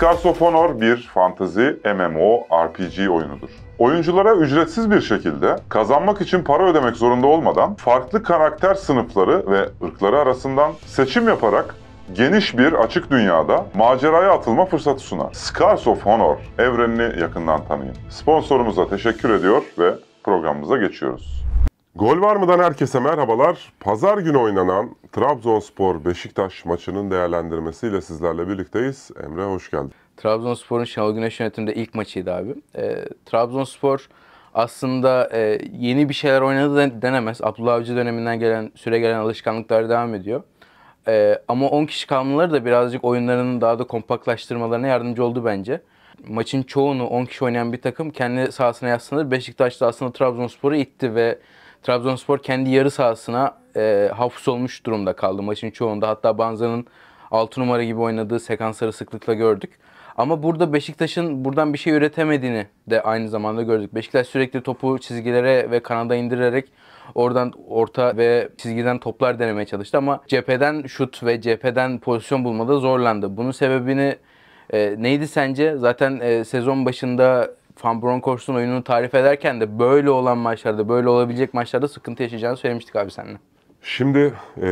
Scars of Honor bir fantazi RPG oyunudur. Oyunculara ücretsiz bir şekilde kazanmak için para ödemek zorunda olmadan farklı karakter sınıfları ve ırkları arasından seçim yaparak geniş bir açık dünyada maceraya atılma fırsatı sunar. Scars of Honor evrenini yakından tanıyın. Sponsorumuza teşekkür ediyor ve programımıza geçiyoruz. Gol var mıdan herkese merhabalar. Pazar günü oynanan Trabzonspor Beşiktaş maçının değerlendirmesiyle sizlerle birlikteyiz. Emre hoş geldin. Trabzonspor'un Şenol Güneş yönetiminde ilk maçıydı abi. E, Trabzonspor aslında e, yeni bir şeyler oynadı denemez. Abdullah Avcı döneminden gelen, süre gelen alışkanlıklar devam ediyor. E, ama 10 kişi kalmaları da birazcık oyunlarının daha da kompaktlaştırmalarına yardımcı oldu bence. Maçın çoğunu 10 kişi oynayan bir takım kendi sahasına yaslanır. Beşiktaş da aslında Trabzonspor'u itti ve Trabzonspor kendi yarı sahasına e, hafız olmuş durumda kaldı maçın çoğunda. Hatta Banza'nın 6 numara gibi oynadığı sekansları sıklıkla gördük. Ama burada Beşiktaş'ın buradan bir şey üretemediğini de aynı zamanda gördük. Beşiktaş sürekli topu çizgilere ve kanada indirerek oradan orta ve çizgiden toplar denemeye çalıştı ama cepheden şut ve cepheden pozisyon bulmada zorlandı. Bunun sebebini e, neydi sence? Zaten e, sezon başında Van Bronckhorst'un oyununu tarif ederken de böyle olan maçlarda, böyle olabilecek maçlarda sıkıntı yaşayacağını söylemiştik abi seninle. Şimdi e,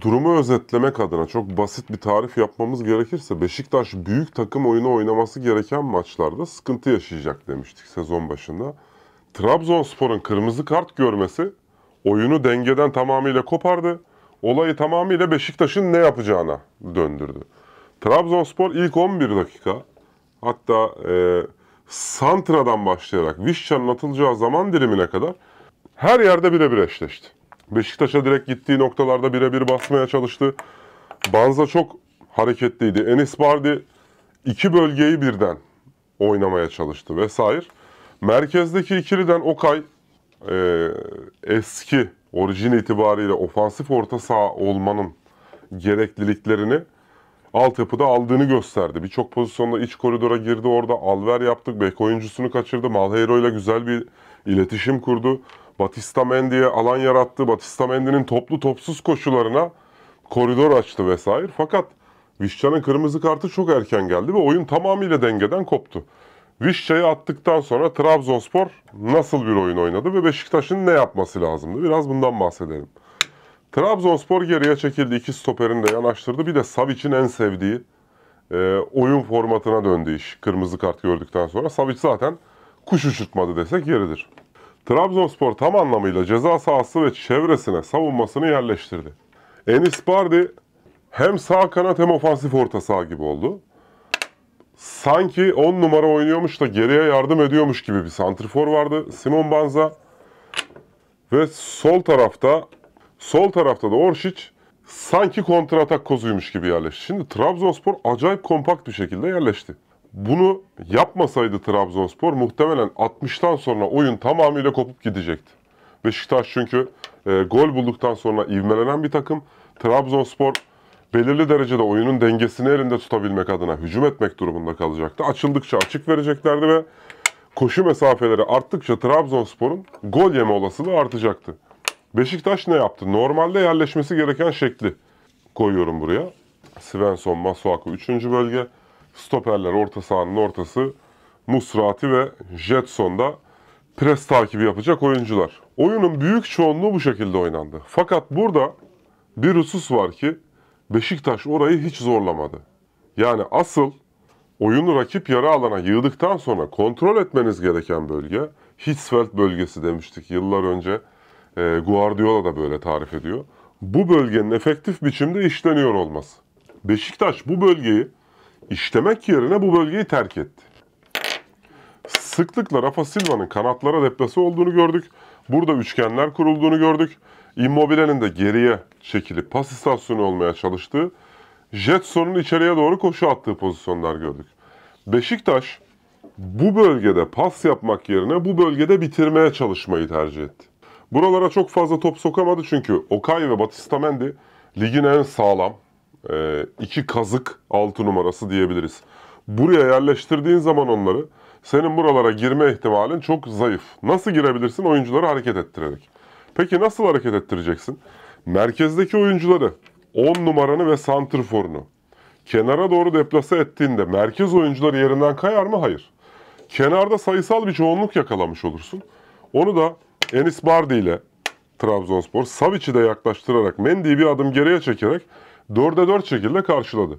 durumu özetlemek adına çok basit bir tarif yapmamız gerekirse Beşiktaş büyük takım oyunu oynaması gereken maçlarda sıkıntı yaşayacak demiştik sezon başında. Trabzonspor'un kırmızı kart görmesi oyunu dengeden tamamıyla kopardı. Olayı tamamıyla Beşiktaş'ın ne yapacağına döndürdü. Trabzonspor ilk 11 dakika hatta e, Santra'dan başlayarak Vişça'nın atılacağı zaman dilimine kadar her yerde birebir eşleşti. Beşiktaş'a direkt gittiği noktalarda birebir basmaya çalıştı. Banza çok hareketliydi. Enis Bardi iki bölgeyi birden oynamaya çalıştı vesaire. Merkezdeki ikiliden Okay e, eski orijin itibariyle ofansif orta saha olmanın gerekliliklerini altyapıda aldığını gösterdi. Birçok pozisyonda iç koridora girdi orada alver yaptık. Bek oyuncusunu kaçırdı. Malheiro ile güzel bir iletişim kurdu. Batista Mendy'ye alan yarattı. Batista Mendy'nin toplu topsuz koşularına koridor açtı vesaire. Fakat Vişça'nın kırmızı kartı çok erken geldi ve oyun tamamıyla dengeden koptu. Vişça'yı attıktan sonra Trabzonspor nasıl bir oyun oynadı ve Beşiktaş'ın ne yapması lazımdı? Biraz bundan bahsedelim. Trabzonspor geriye çekildi. iki stoperini de yanaştırdı. Bir de Savic'in en sevdiği e, oyun formatına döndü iş. Kırmızı kart gördükten sonra. Savic zaten kuş uçurtmadı desek yeridir. Trabzonspor tam anlamıyla ceza sahası ve çevresine savunmasını yerleştirdi. Enis Bardi hem sağ kanat hem ofansif orta saha gibi oldu. Sanki 10 numara oynuyormuş da geriye yardım ediyormuş gibi bir santrifor vardı. Simon Banza ve sol tarafta sol tarafta da Orşic sanki kontratak kozuymuş gibi yerleşti. Şimdi Trabzonspor acayip kompakt bir şekilde yerleşti. Bunu yapmasaydı Trabzonspor muhtemelen 60'tan sonra oyun tamamıyla kopup gidecekti. Beşiktaş çünkü e, gol bulduktan sonra ivmelenen bir takım. Trabzonspor belirli derecede oyunun dengesini elinde tutabilmek adına hücum etmek durumunda kalacaktı. Açıldıkça açık vereceklerdi ve koşu mesafeleri arttıkça Trabzonspor'un gol yeme olasılığı artacaktı. Beşiktaş ne yaptı? Normalde yerleşmesi gereken şekli koyuyorum buraya. Svensson, Masuaku 3. bölge. Stoperler orta sahanın ortası Musrati ve Jetson'da pres takibi yapacak oyuncular. Oyunun büyük çoğunluğu bu şekilde oynandı. Fakat burada bir husus var ki Beşiktaş orayı hiç zorlamadı. Yani asıl oyunu rakip yarı alana yığdıktan sonra kontrol etmeniz gereken bölge Hitzfeld bölgesi demiştik yıllar önce. Ee, Guardiola da böyle tarif ediyor. Bu bölgenin efektif biçimde işleniyor olması. Beşiktaş bu bölgeyi işlemek yerine bu bölgeyi terk etti. Sıklıkla Rafa Silva'nın kanatlara deplase olduğunu gördük. Burada üçgenler kurulduğunu gördük. Immobile'nin de geriye çekilip pas istasyonu olmaya çalıştığı, Jetson'un içeriye doğru koşu attığı pozisyonlar gördük. Beşiktaş bu bölgede pas yapmak yerine bu bölgede bitirmeye çalışmayı tercih etti. Buralara çok fazla top sokamadı çünkü Okay ve Batistamendi ligin en sağlam, e, iki kazık altı numarası diyebiliriz. Buraya yerleştirdiğin zaman onları senin buralara girme ihtimalin çok zayıf. Nasıl girebilirsin? Oyuncuları hareket ettirerek. Peki nasıl hareket ettireceksin? Merkezdeki oyuncuları 10 numaranı ve santrforunu kenara doğru deplase ettiğinde merkez oyuncuları yerinden kayar mı? Hayır. Kenarda sayısal bir çoğunluk yakalamış olursun. Onu da Enis Bardi ile Trabzonspor, Savic'i de yaklaştırarak, Mendy'yi bir adım geriye çekerek 4'e 4 şekilde karşıladı.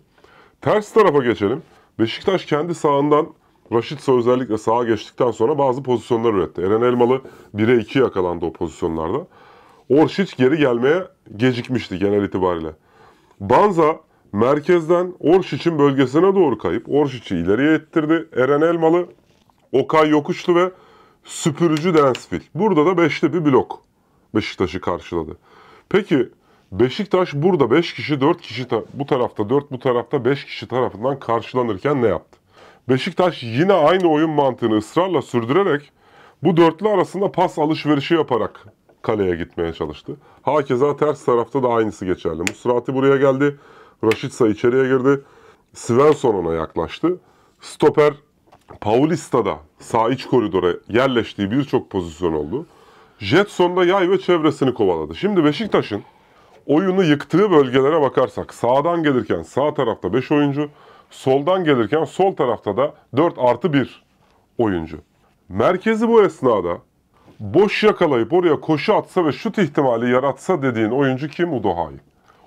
Ters tarafa geçelim. Beşiktaş kendi sağından Raşitsa özellikle sağa geçtikten sonra bazı pozisyonlar üretti. Eren Elmalı 1'e 2 yakalandı o pozisyonlarda. Orşiç geri gelmeye gecikmişti genel itibariyle. Banza merkezden Orşiç'in bölgesine doğru kayıp Orşiç'i ileriye ettirdi. Eren Elmalı, Okay Yokuşlu ve süpürücü Densfil. Burada da beşli bir blok Beşiktaş'ı karşıladı. Peki Beşiktaş burada 5 kişi 4 kişi bu tarafta 4 bu tarafta 5 kişi tarafından karşılanırken ne yaptı? Beşiktaş yine aynı oyun mantığını ısrarla sürdürerek bu dörtlü arasında pas alışverişi yaparak kaleye gitmeye çalıştı. Hakeza ters tarafta da aynısı geçerli. Musrati buraya geldi. Raşitsa içeriye girdi. Svensson ona yaklaştı. Stoper Paulista'da sağ iç koridora yerleştiği birçok pozisyon oldu. Jetson da yay ve çevresini kovaladı. Şimdi Beşiktaş'ın oyunu yıktığı bölgelere bakarsak sağdan gelirken sağ tarafta 5 oyuncu, soldan gelirken sol tarafta da 4 artı 1 oyuncu. Merkezi bu esnada boş yakalayıp oraya koşu atsa ve şut ihtimali yaratsa dediğin oyuncu kim Udohai?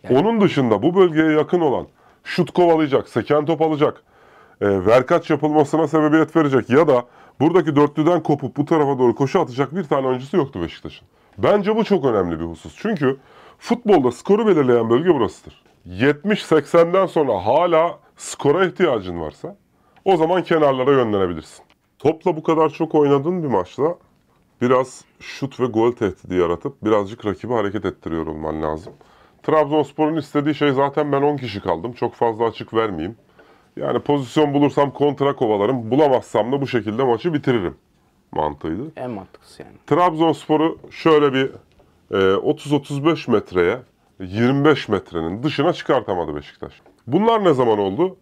Yani. Onun dışında bu bölgeye yakın olan şut kovalayacak, seken top alacak, e, verkaç yapılmasına sebebiyet verecek ya da buradaki dörtlüden kopup bu tarafa doğru koşu atacak bir tane oyuncusu yoktu Beşiktaş'ın. Bence bu çok önemli bir husus. Çünkü Futbolda skoru belirleyen bölge burasıdır. 70-80'den sonra hala skora ihtiyacın varsa o zaman kenarlara yönlenebilirsin. Topla bu kadar çok oynadığın bir maçta biraz şut ve gol tehdidi yaratıp birazcık rakibi hareket ettiriyor olman lazım. Trabzonspor'un istediği şey zaten ben 10 kişi kaldım. Çok fazla açık vermeyeyim. Yani pozisyon bulursam kontra kovalarım. Bulamazsam da bu şekilde maçı bitiririm mantığıydı. En mantıklısı yani. Trabzonspor'u şöyle bir 30-35 ee, metreye 25 metrenin dışına çıkartamadı Beşiktaş. Bunlar ne zaman oldu?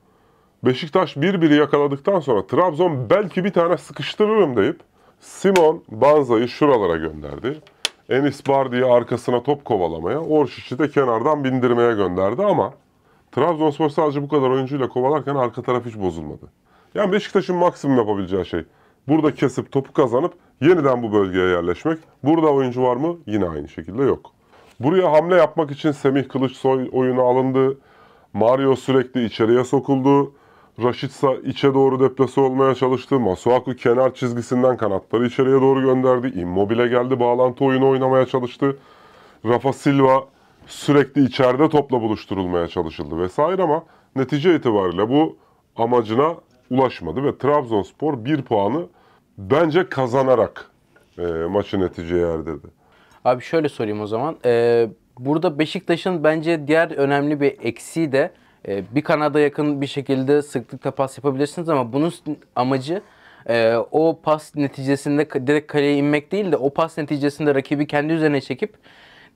Beşiktaş bir biri yakaladıktan sonra Trabzon belki bir tane sıkıştırırım deyip Simon Banza'yı şuralara gönderdi. Enis Bardi'yi arkasına top kovalamaya, Orşic'i de kenardan bindirmeye gönderdi ama Trabzonspor sadece bu kadar oyuncuyla kovalarken arka taraf hiç bozulmadı. Yani Beşiktaş'ın maksimum yapabileceği şey Burada kesip topu kazanıp yeniden bu bölgeye yerleşmek. Burada oyuncu var mı? Yine aynı şekilde yok. Buraya hamle yapmak için Semih Kılıçsoy oyunu alındı. Mario sürekli içeriye sokuldu. Raşitsa içe doğru deplase olmaya çalıştı. Masuaku kenar çizgisinden kanatları içeriye doğru gönderdi. Immobile geldi bağlantı oyunu oynamaya çalıştı. Rafa Silva sürekli içeride topla buluşturulmaya çalışıldı vesaire ama netice itibariyle bu amacına ulaşmadı ve Trabzonspor bir puanı Bence kazanarak e, maçı neticeye erdirdi. Abi şöyle sorayım o zaman. Ee, burada Beşiktaş'ın bence diğer önemli bir eksiği de e, bir kanada yakın bir şekilde sıklıkla pas yapabilirsiniz ama bunun amacı e, o pas neticesinde direkt kaleye inmek değil de o pas neticesinde rakibi kendi üzerine çekip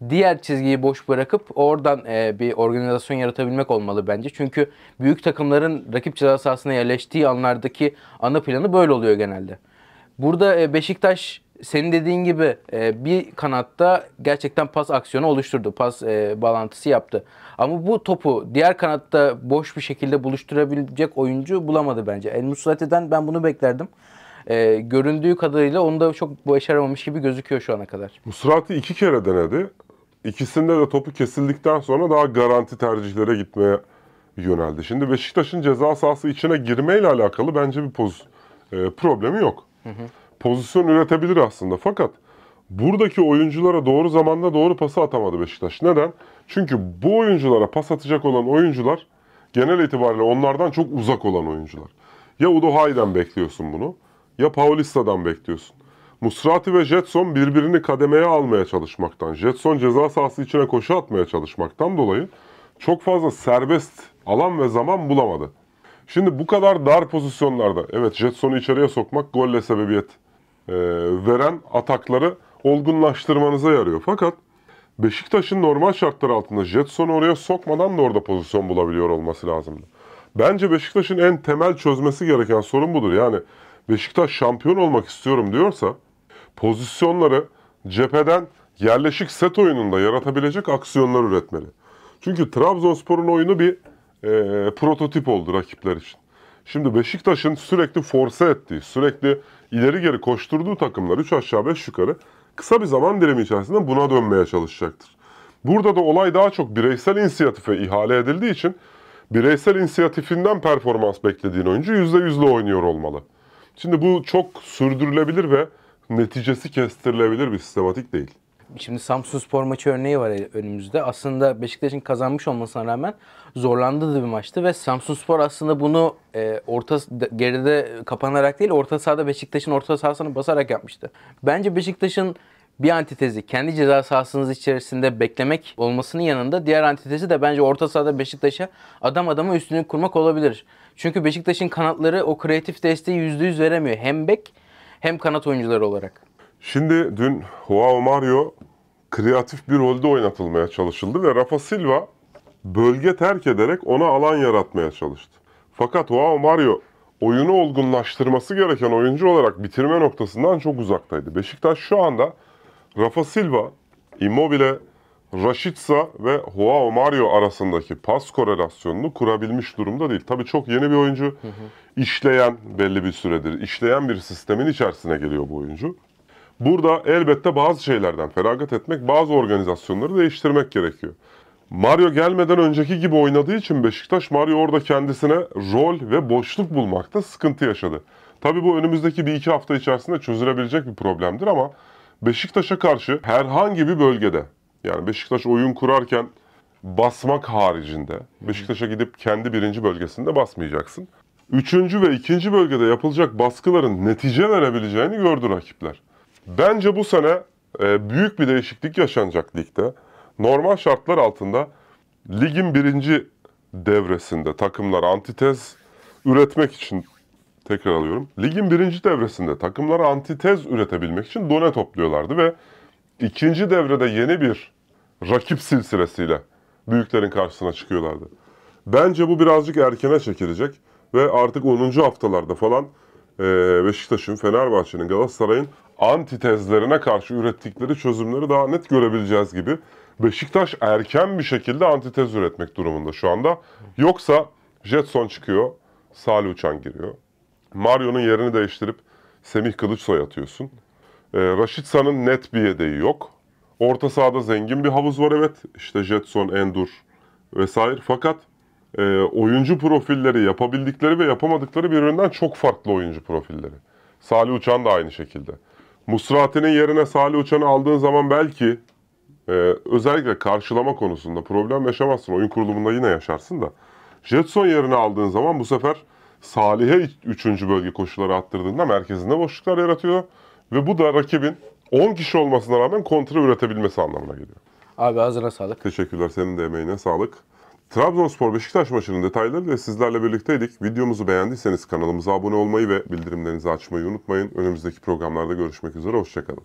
diğer çizgiyi boş bırakıp oradan e, bir organizasyon yaratabilmek olmalı bence. Çünkü büyük takımların rakip ceza sahasına yerleştiği anlardaki ana planı böyle oluyor genelde. Burada e, Beşiktaş senin dediğin gibi e, bir kanatta gerçekten pas aksiyonu oluşturdu. Pas e, bağlantısı yaptı. Ama bu topu diğer kanatta boş bir şekilde buluşturabilecek oyuncu bulamadı bence. El Muslati'den ben bunu beklerdim. E, göründüğü kadarıyla onu da çok başaramamış gibi gözüküyor şu ana kadar. Musrati iki kere denedi. İkisinde de topu kesildikten sonra daha garanti tercihlere gitmeye yöneldi. Şimdi Beşiktaş'ın ceza sahası içine girmeyle alakalı bence bir poz problemi yok. Pozisyon üretebilir aslında fakat buradaki oyunculara doğru zamanda doğru pası atamadı Beşiktaş. Neden? Çünkü bu oyunculara pas atacak olan oyuncular genel itibariyle onlardan çok uzak olan oyuncular. Ya Udo Hayden bekliyorsun bunu ya Paulista'dan bekliyorsun. Musrati ve Jetson birbirini kademeye almaya çalışmaktan, Jetson ceza sahası içine koşu atmaya çalışmaktan dolayı çok fazla serbest alan ve zaman bulamadı. Şimdi bu kadar dar pozisyonlarda evet Jetson'u içeriye sokmak golle sebebiyet e, veren atakları olgunlaştırmanıza yarıyor. Fakat Beşiktaş'ın normal şartlar altında Jetson'u oraya sokmadan da orada pozisyon bulabiliyor olması lazımdı. Bence Beşiktaş'ın en temel çözmesi gereken sorun budur. Yani Beşiktaş şampiyon olmak istiyorum diyorsa pozisyonları cepheden yerleşik set oyununda yaratabilecek aksiyonlar üretmeli. Çünkü Trabzonspor'un oyunu bir e, prototip oldu rakipler için. Şimdi Beşiktaş'ın sürekli force ettiği, sürekli ileri geri koşturduğu takımlar 3 aşağı 5 yukarı kısa bir zaman dilimi içerisinde buna dönmeye çalışacaktır. Burada da olay daha çok bireysel inisiyatife ihale edildiği için bireysel inisiyatifinden performans beklediğin oyuncu %100'le oynuyor olmalı. Şimdi bu çok sürdürülebilir ve neticesi kestirilebilir bir sistematik değil şimdi Samsun Spor maçı örneği var önümüzde. Aslında Beşiktaş'ın kazanmış olmasına rağmen zorlandığı bir maçtı ve Samsun Spor aslında bunu e, orta geride kapanarak değil orta sahada Beşiktaş'ın orta sahasını basarak yapmıştı. Bence Beşiktaş'ın bir antitezi kendi ceza sahasınız içerisinde beklemek olmasının yanında diğer antitezi de bence orta sahada Beşiktaş'a adam adama üstünlük kurmak olabilir. Çünkü Beşiktaş'ın kanatları o kreatif desteği %100 veremiyor. Hem bek hem kanat oyuncuları olarak. Şimdi dün Joao Mario kreatif bir rolde oynatılmaya çalışıldı ve Rafa Silva bölge terk ederek ona alan yaratmaya çalıştı. Fakat Joao Mario oyunu olgunlaştırması gereken oyuncu olarak bitirme noktasından çok uzaktaydı. Beşiktaş şu anda Rafa Silva, Immobile, Rashica ve Joao Mario arasındaki pas korelasyonunu kurabilmiş durumda değil. Tabii çok yeni bir oyuncu. Hı hı. İşleyen belli bir süredir, işleyen bir sistemin içerisine geliyor bu oyuncu. Burada elbette bazı şeylerden feragat etmek, bazı organizasyonları değiştirmek gerekiyor. Mario gelmeden önceki gibi oynadığı için Beşiktaş Mario orada kendisine rol ve boşluk bulmakta sıkıntı yaşadı. Tabi bu önümüzdeki bir iki hafta içerisinde çözülebilecek bir problemdir ama Beşiktaş'a karşı herhangi bir bölgede yani Beşiktaş oyun kurarken basmak haricinde Beşiktaş'a gidip kendi birinci bölgesinde basmayacaksın. Üçüncü ve ikinci bölgede yapılacak baskıların netice verebileceğini gördü rakipler. Bence bu sene e, büyük bir değişiklik yaşanacak ligde. Normal şartlar altında ligin birinci devresinde takımlar antitez üretmek için tekrar alıyorum. Ligin birinci devresinde takımlar antitez üretebilmek için done topluyorlardı ve ikinci devrede yeni bir rakip silsilesiyle büyüklerin karşısına çıkıyorlardı. Bence bu birazcık erkene çekilecek ve artık 10. haftalarda falan ee, Beşiktaş'ın, Fenerbahçe'nin, Galatasaray'ın antitezlerine karşı ürettikleri çözümleri daha net görebileceğiz gibi. Beşiktaş erken bir şekilde antitez üretmek durumunda şu anda. Yoksa Jetson çıkıyor, Salih Uçan giriyor. Mario'nun yerini değiştirip Semih Kılıçsoy atıyorsun. Ee, Raşit net bir yedeği yok. Orta sahada zengin bir havuz var evet. İşte Jetson, Endur vesaire. Fakat e, oyuncu profilleri, yapabildikleri ve yapamadıkları birbirinden çok farklı oyuncu profilleri. Salih Uçan da aynı şekilde. Musrati'nin yerine Salih Uçan'ı aldığın zaman belki e, özellikle karşılama konusunda problem yaşamazsın. Oyun kurulumunda yine yaşarsın da. Jetson yerine aldığın zaman bu sefer Salih'e 3. bölge koşuları attırdığında merkezinde boşluklar yaratıyor. Ve bu da rakibin 10 kişi olmasına rağmen kontra üretebilmesi anlamına geliyor. Abi ağzına sağlık. Teşekkürler. Senin de emeğine sağlık. Trabzonspor Beşiktaş maçının detayları detaylarıyla sizlerle birlikteydik. Videomuzu beğendiyseniz kanalımıza abone olmayı ve bildirimlerinizi açmayı unutmayın. Önümüzdeki programlarda görüşmek üzere, hoşçakalın.